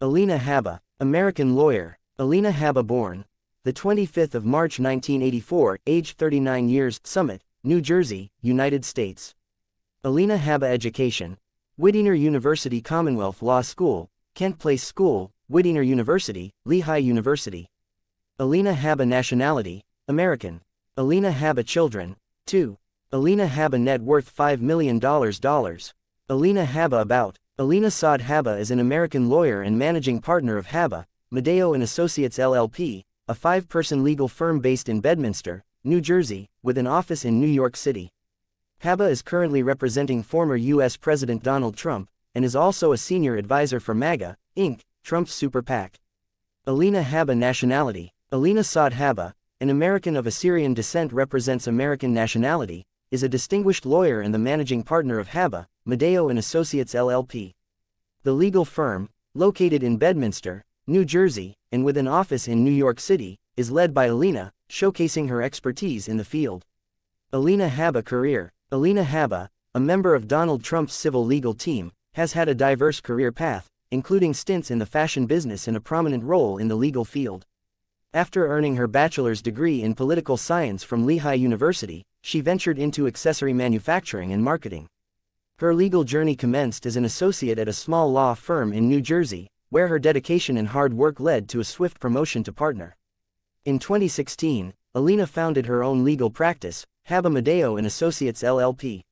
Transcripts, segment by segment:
Alina Haba, American lawyer, Alina Haba born, the 25th of March 1984, age 39 years, Summit, New Jersey, United States. Alina Haba education, Whittier University Commonwealth Law School, Kent Place School, Whittier University, Lehigh University. Alina Haba nationality, American. Alina Haba children, 2. Alina Haba net worth $5 million. Alina Haba about, Alina Saad Haba is an American lawyer and managing partner of Haba, Medeo & Associates LLP, a five-person legal firm based in Bedminster, New Jersey, with an office in New York City. Haba is currently representing former U.S. President Donald Trump, and is also a senior advisor for MAGA, Inc., Trump's super PAC. Alina Haba Nationality Alina Saad Haba, an American of Assyrian descent represents American nationality, is a distinguished lawyer and the managing partner of Haba, Medeo and Associates LLP. The legal firm, located in Bedminster, New Jersey, and with an office in New York City, is led by Alina, showcasing her expertise in the field. Alina Haba Career Alina Haba, a member of Donald Trump's civil legal team, has had a diverse career path, including stints in the fashion business and a prominent role in the legal field. After earning her bachelor's degree in political science from Lehigh University, she ventured into accessory manufacturing and marketing. Her legal journey commenced as an associate at a small law firm in New Jersey, where her dedication and hard work led to a swift promotion to partner. In 2016, Alina founded her own legal practice, Habamadeo and Associates LLP.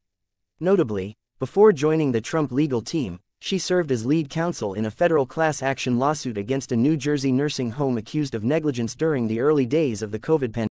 Notably, before joining the Trump legal team, she served as lead counsel in a federal class action lawsuit against a New Jersey nursing home accused of negligence during the early days of the COVID pandemic.